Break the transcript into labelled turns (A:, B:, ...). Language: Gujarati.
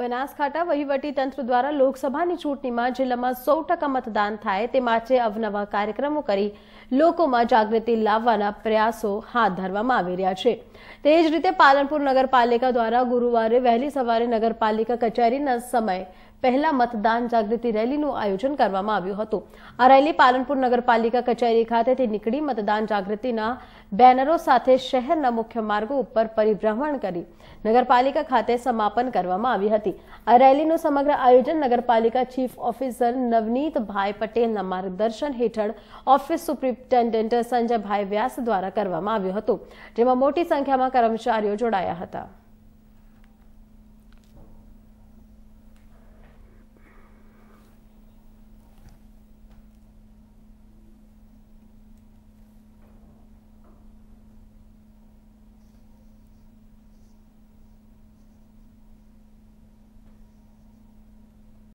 A: બનાસકાંઠા વહીવટી તંત્ર દ્વારા લોકસભાની ચૂંટણીમાં જિલ્લામાં સો ટકા મતદાન થાય તે માટે અવનવા કાર્યક્રમો કરી લોકોમાં જાગૃતિ લાવવાના પ્રયાસો હાથ ધરવામાં આવી રહ્યા છે તે જ રીતે પાલનપુર નગરપાલિકા દ્વારા ગુરુવારે વહેલી સવારે નગરપાલિકા કચેરીના સમય પહેલા મતદાન જાગૃતિ રેલીનું આયોજન કરવામાં આવ્યું હતું આ રેલી પાલનપુર નગરપાલિકા કચેરી ખાતેથી નીકળી મતદાન જાગૃતિના બેનરો સાથે શહેરના મુખ્ય માર્ગો ઉપર પરિભ્રમણ કરી નગરપાલિકા ખાતે સમાપન કરવામાં આવી હતી હતી આ રેલીનું સમગ્ર આયોજન નગરપાલિકા ચીફ ઓફિસર નવનીતભાઈ પટેલના માર્ગદર્શન હેઠળ ઓફિસ સુપ્રિન્ટેન્ડન્ટ સંજયભાઈ વ્યાસ દ્વારા કરવામાં આવ્યું હતું જેમાં મોટી સંખ્યામાં કર્મચારીઓ જોડાયા હતા